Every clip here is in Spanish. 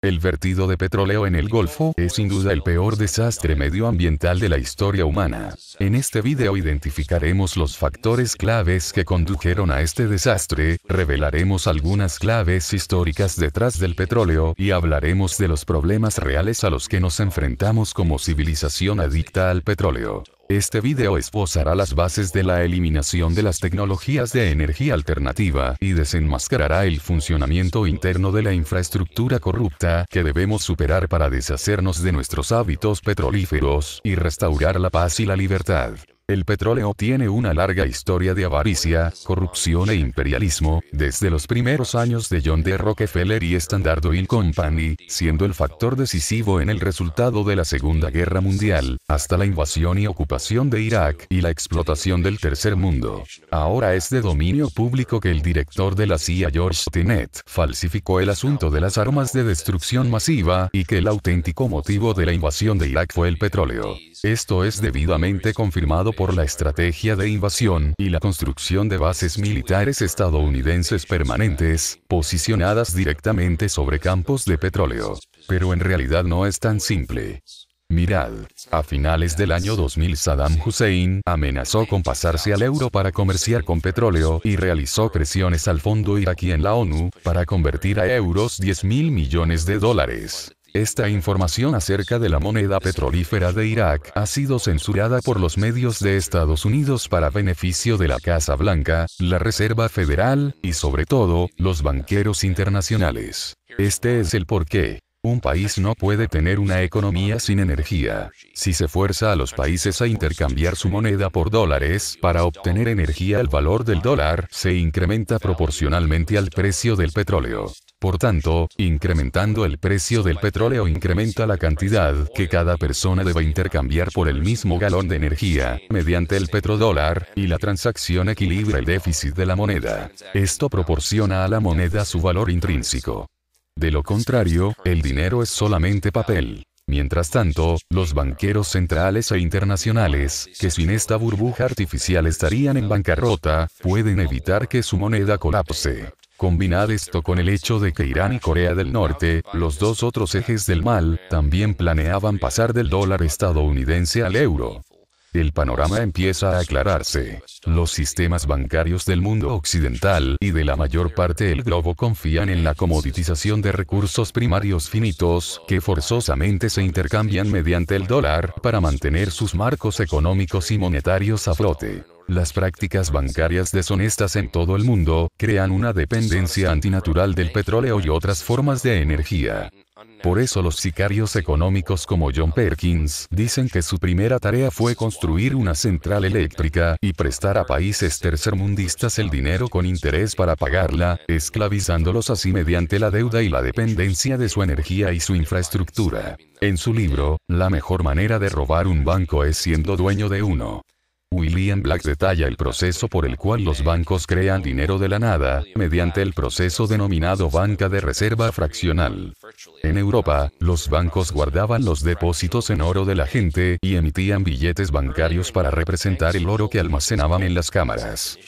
El vertido de petróleo en el Golfo es sin duda el peor desastre medioambiental de la historia humana. En este video identificaremos los factores claves que condujeron a este desastre, revelaremos algunas claves históricas detrás del petróleo y hablaremos de los problemas reales a los que nos enfrentamos como civilización adicta al petróleo. Este video esbozará las bases de la eliminación de las tecnologías de energía alternativa y desenmascarará el funcionamiento interno de la infraestructura corrupta que debemos superar para deshacernos de nuestros hábitos petrolíferos y restaurar la paz y la libertad. El petróleo tiene una larga historia de avaricia, corrupción e imperialismo, desde los primeros años de John D. Rockefeller y Standard Oil Company, siendo el factor decisivo en el resultado de la Segunda Guerra Mundial, hasta la invasión y ocupación de Irak y la explotación del Tercer Mundo. Ahora es de dominio público que el director de la CIA George Tenet falsificó el asunto de las armas de destrucción masiva y que el auténtico motivo de la invasión de Irak fue el petróleo. Esto es debidamente confirmado por la estrategia de invasión y la construcción de bases militares estadounidenses permanentes, posicionadas directamente sobre campos de petróleo. Pero en realidad no es tan simple. Mirad, a finales del año 2000 Saddam Hussein amenazó con pasarse al euro para comerciar con petróleo y realizó presiones al fondo iraquí en la ONU para convertir a euros 10 mil millones de dólares. Esta información acerca de la moneda petrolífera de Irak ha sido censurada por los medios de Estados Unidos para beneficio de la Casa Blanca, la Reserva Federal, y sobre todo, los banqueros internacionales. Este es el porqué. Un país no puede tener una economía sin energía. Si se fuerza a los países a intercambiar su moneda por dólares para obtener energía el valor del dólar se incrementa proporcionalmente al precio del petróleo. Por tanto, incrementando el precio del petróleo incrementa la cantidad que cada persona debe intercambiar por el mismo galón de energía, mediante el petrodólar, y la transacción equilibra el déficit de la moneda. Esto proporciona a la moneda su valor intrínseco. De lo contrario, el dinero es solamente papel. Mientras tanto, los banqueros centrales e internacionales, que sin esta burbuja artificial estarían en bancarrota, pueden evitar que su moneda colapse. Combinad esto con el hecho de que Irán y Corea del Norte, los dos otros ejes del mal, también planeaban pasar del dólar estadounidense al euro. El panorama empieza a aclararse. Los sistemas bancarios del mundo occidental y de la mayor parte del globo confían en la comoditización de recursos primarios finitos, que forzosamente se intercambian mediante el dólar, para mantener sus marcos económicos y monetarios a flote. Las prácticas bancarias deshonestas en todo el mundo crean una dependencia antinatural del petróleo y otras formas de energía. Por eso los sicarios económicos como John Perkins dicen que su primera tarea fue construir una central eléctrica y prestar a países tercermundistas el dinero con interés para pagarla, esclavizándolos así mediante la deuda y la dependencia de su energía y su infraestructura. En su libro, La mejor manera de robar un banco es siendo dueño de uno. William Black detalla el proceso por el cual los bancos crean dinero de la nada, mediante el proceso denominado banca de reserva fraccional. En Europa, los bancos guardaban los depósitos en oro de la gente y emitían billetes bancarios para representar el oro que almacenaban en las cámaras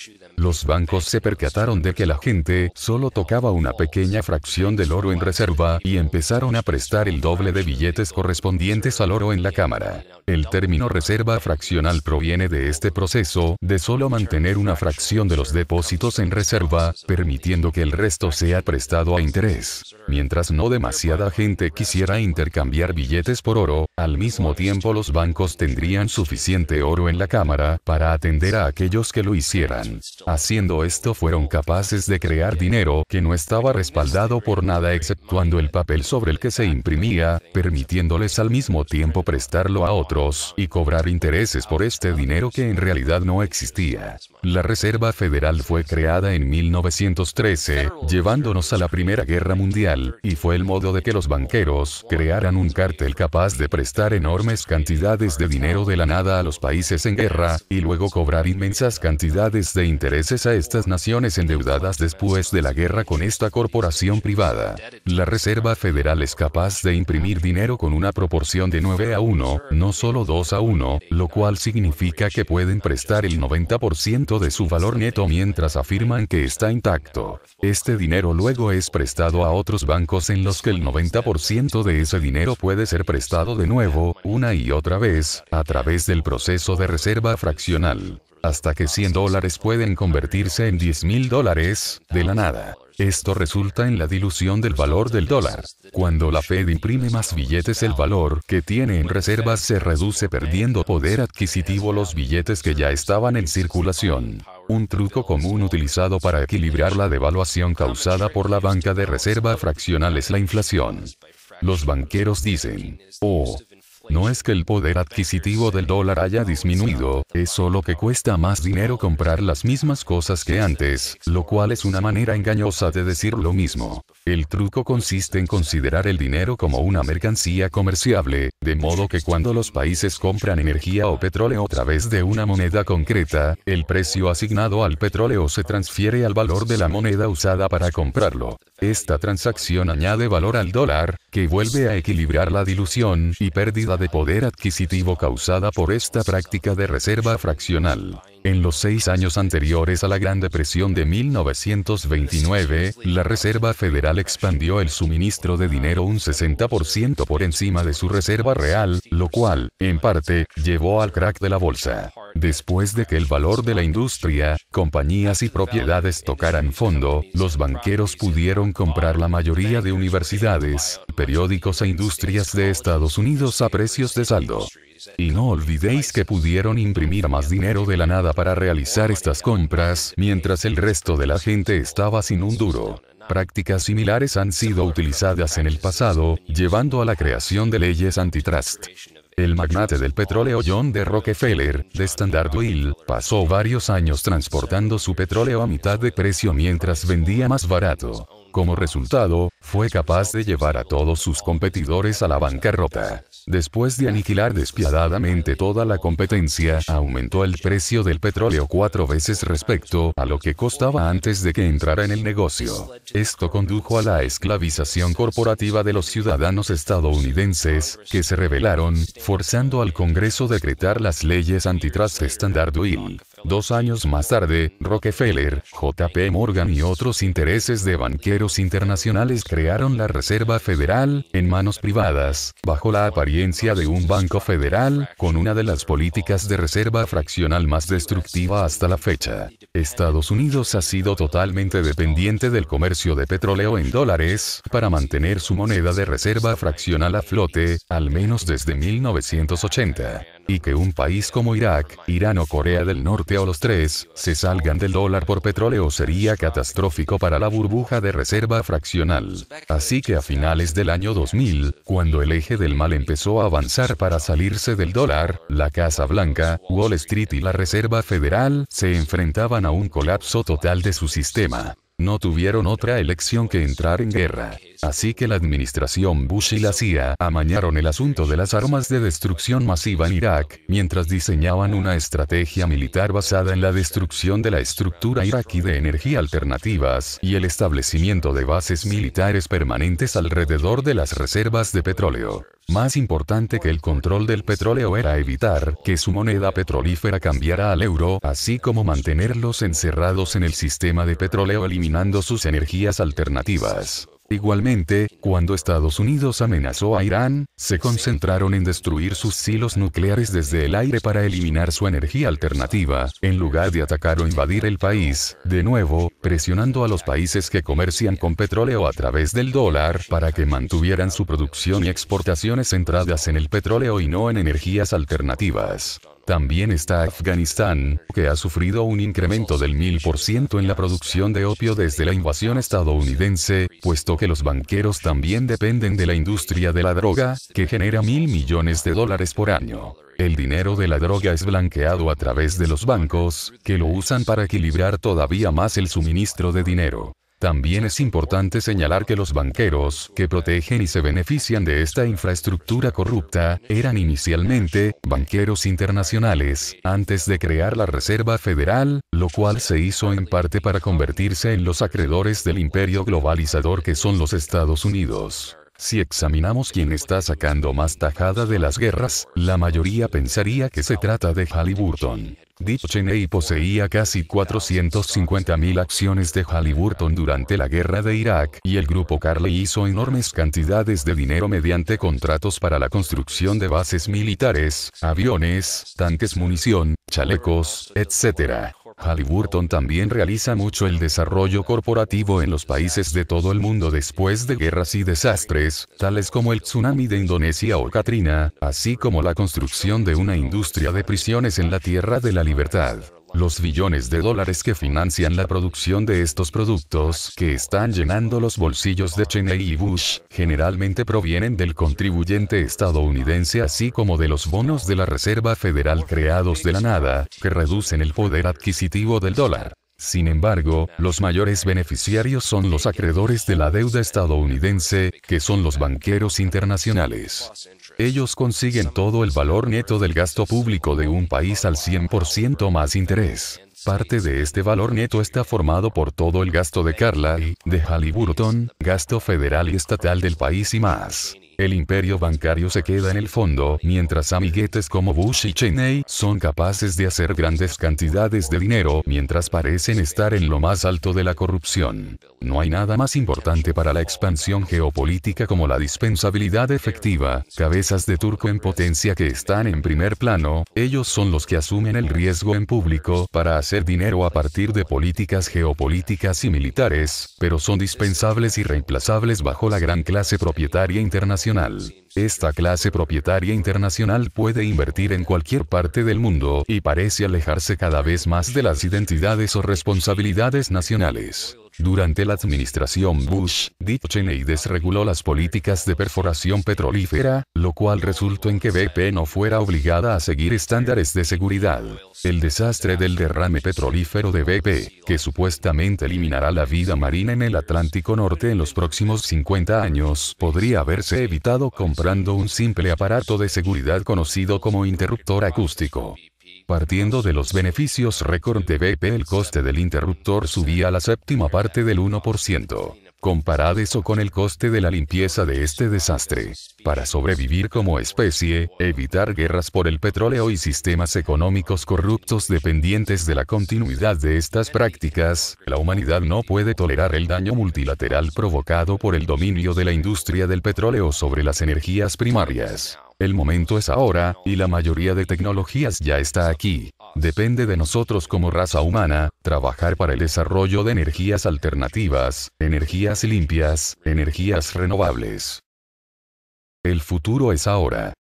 los bancos se percataron de que la gente solo tocaba una pequeña fracción del oro en reserva y empezaron a prestar el doble de billetes correspondientes al oro en la cámara. El término reserva fraccional proviene de este proceso de solo mantener una fracción de los depósitos en reserva, permitiendo que el resto sea prestado a interés. Mientras no demasiada gente quisiera intercambiar billetes por oro, al mismo tiempo los bancos tendrían suficiente oro en la cámara para atender a aquellos que lo hicieran. Haciendo esto fueron capaces de crear dinero que no estaba respaldado por nada exceptuando el papel sobre el que se imprimía, permitiéndoles al mismo tiempo prestarlo a otros y cobrar intereses por este dinero que en realidad no existía. La Reserva Federal fue creada en 1913, llevándonos a la Primera Guerra Mundial, y fue el modo de que los banqueros crearan un cártel capaz de prestar enormes cantidades de dinero de la nada a los países en guerra, y luego cobrar inmensas cantidades de interés es a estas naciones endeudadas después de la guerra con esta corporación privada. La Reserva Federal es capaz de imprimir dinero con una proporción de 9 a 1, no solo 2 a 1, lo cual significa que pueden prestar el 90% de su valor neto mientras afirman que está intacto. Este dinero luego es prestado a otros bancos en los que el 90% de ese dinero puede ser prestado de nuevo, una y otra vez, a través del proceso de reserva fraccional hasta que 100 dólares pueden convertirse en 10 mil dólares, de la nada. Esto resulta en la dilución del valor del dólar. Cuando la Fed imprime más billetes el valor que tiene en reservas se reduce perdiendo poder adquisitivo los billetes que ya estaban en circulación. Un truco común utilizado para equilibrar la devaluación causada por la banca de reserva fraccional es la inflación. Los banqueros dicen, oh, no es que el poder adquisitivo del dólar haya disminuido, es solo que cuesta más dinero comprar las mismas cosas que antes, lo cual es una manera engañosa de decir lo mismo. El truco consiste en considerar el dinero como una mercancía comerciable, de modo que cuando los países compran energía o petróleo a través de una moneda concreta, el precio asignado al petróleo se transfiere al valor de la moneda usada para comprarlo. Esta transacción añade valor al dólar, que vuelve a equilibrar la dilución y pérdida de poder adquisitivo causada por esta práctica de reserva fraccional. En los seis años anteriores a la Gran Depresión de 1929, la Reserva Federal expandió el suministro de dinero un 60% por encima de su reserva real, lo cual, en parte, llevó al crack de la bolsa. Después de que el valor de la industria, compañías y propiedades tocaran fondo, los banqueros pudieron comprar la mayoría de universidades, periódicos e industrias de Estados Unidos a precios de saldo. Y no olvidéis que pudieron imprimir más dinero de la nada para realizar estas compras, mientras el resto de la gente estaba sin un duro. Prácticas similares han sido utilizadas en el pasado, llevando a la creación de leyes antitrust. El magnate del petróleo John D. Rockefeller, de Standard Oil, pasó varios años transportando su petróleo a mitad de precio mientras vendía más barato. Como resultado, fue capaz de llevar a todos sus competidores a la bancarrota. Después de aniquilar despiadadamente toda la competencia, aumentó el precio del petróleo cuatro veces respecto a lo que costaba antes de que entrara en el negocio. Esto condujo a la esclavización corporativa de los ciudadanos estadounidenses, que se rebelaron, forzando al Congreso a decretar las leyes antitrust Standard Oil. Dos años más tarde, Rockefeller, JP Morgan y otros intereses de banqueros internacionales crearon la Reserva Federal, en manos privadas, bajo la apariencia de un banco federal, con una de las políticas de reserva fraccional más destructiva hasta la fecha. Estados Unidos ha sido totalmente dependiente del comercio de petróleo en dólares, para mantener su moneda de reserva fraccional a flote, al menos desde 1980 y que un país como Irak, Irán o Corea del Norte o los tres, se salgan del dólar por petróleo sería catastrófico para la burbuja de reserva fraccional. Así que a finales del año 2000, cuando el eje del mal empezó a avanzar para salirse del dólar, la Casa Blanca, Wall Street y la Reserva Federal se enfrentaban a un colapso total de su sistema no tuvieron otra elección que entrar en guerra. Así que la administración Bush y la CIA amañaron el asunto de las armas de destrucción masiva en Irak, mientras diseñaban una estrategia militar basada en la destrucción de la estructura iraquí de energía alternativas y el establecimiento de bases militares permanentes alrededor de las reservas de petróleo. Más importante que el control del petróleo era evitar que su moneda petrolífera cambiara al euro, así como mantenerlos encerrados en el sistema de petróleo eliminado sus energías alternativas. Igualmente, cuando Estados Unidos amenazó a Irán, se concentraron en destruir sus silos nucleares desde el aire para eliminar su energía alternativa, en lugar de atacar o invadir el país, de nuevo, presionando a los países que comercian con petróleo a través del dólar para que mantuvieran su producción y exportaciones centradas en el petróleo y no en energías alternativas. También está Afganistán, que ha sufrido un incremento del 1000% en la producción de opio desde la invasión estadounidense, puesto que los banqueros también dependen de la industria de la droga, que genera mil millones de dólares por año. El dinero de la droga es blanqueado a través de los bancos, que lo usan para equilibrar todavía más el suministro de dinero. También es importante señalar que los banqueros, que protegen y se benefician de esta infraestructura corrupta, eran inicialmente banqueros internacionales, antes de crear la Reserva Federal, lo cual se hizo en parte para convertirse en los acreedores del imperio globalizador que son los Estados Unidos. Si examinamos quién está sacando más tajada de las guerras, la mayoría pensaría que se trata de Halliburton. Dicho Cheney poseía casi 450.000 acciones de Halliburton durante la guerra de Irak, y el grupo Carly hizo enormes cantidades de dinero mediante contratos para la construcción de bases militares, aviones, tanques munición, chalecos, etc. Halliburton también realiza mucho el desarrollo corporativo en los países de todo el mundo después de guerras y desastres, tales como el tsunami de Indonesia o Katrina, así como la construcción de una industria de prisiones en la Tierra de la Libertad los billones de dólares que financian la producción de estos productos que están llenando los bolsillos de Cheney y Bush, generalmente provienen del contribuyente estadounidense así como de los bonos de la Reserva Federal creados de la nada, que reducen el poder adquisitivo del dólar. Sin embargo, los mayores beneficiarios son los acreedores de la deuda estadounidense, que son los banqueros internacionales ellos consiguen todo el valor neto del gasto público de un país al 100% más interés. Parte de este valor neto está formado por todo el gasto de Carla y de Halliburton, gasto federal y estatal del país y más. El imperio bancario se queda en el fondo, mientras amiguetes como Bush y Cheney son capaces de hacer grandes cantidades de dinero mientras parecen estar en lo más alto de la corrupción. No hay nada más importante para la expansión geopolítica como la dispensabilidad efectiva, cabezas de turco en potencia que están en primer plano, ellos son los que asumen el riesgo en público para hacer dinero a partir de políticas geopolíticas y militares, pero son dispensables y reemplazables bajo la gran clase propietaria internacional esta clase propietaria internacional puede invertir en cualquier parte del mundo y parece alejarse cada vez más de las identidades o responsabilidades nacionales. Durante la administración Bush, Dick Cheney desreguló las políticas de perforación petrolífera, lo cual resultó en que BP no fuera obligada a seguir estándares de seguridad. El desastre del derrame petrolífero de BP, que supuestamente eliminará la vida marina en el Atlántico Norte en los próximos 50 años, podría haberse evitado comprando un simple aparato de seguridad conocido como interruptor acústico. Partiendo de los beneficios récord de BP, el coste del interruptor subía a la séptima parte del 1%. Comparad eso con el coste de la limpieza de este desastre. Para sobrevivir como especie, evitar guerras por el petróleo y sistemas económicos corruptos dependientes de la continuidad de estas prácticas, la humanidad no puede tolerar el daño multilateral provocado por el dominio de la industria del petróleo sobre las energías primarias. El momento es ahora, y la mayoría de tecnologías ya está aquí. Depende de nosotros como raza humana, trabajar para el desarrollo de energías alternativas, energías limpias, energías renovables. El futuro es ahora.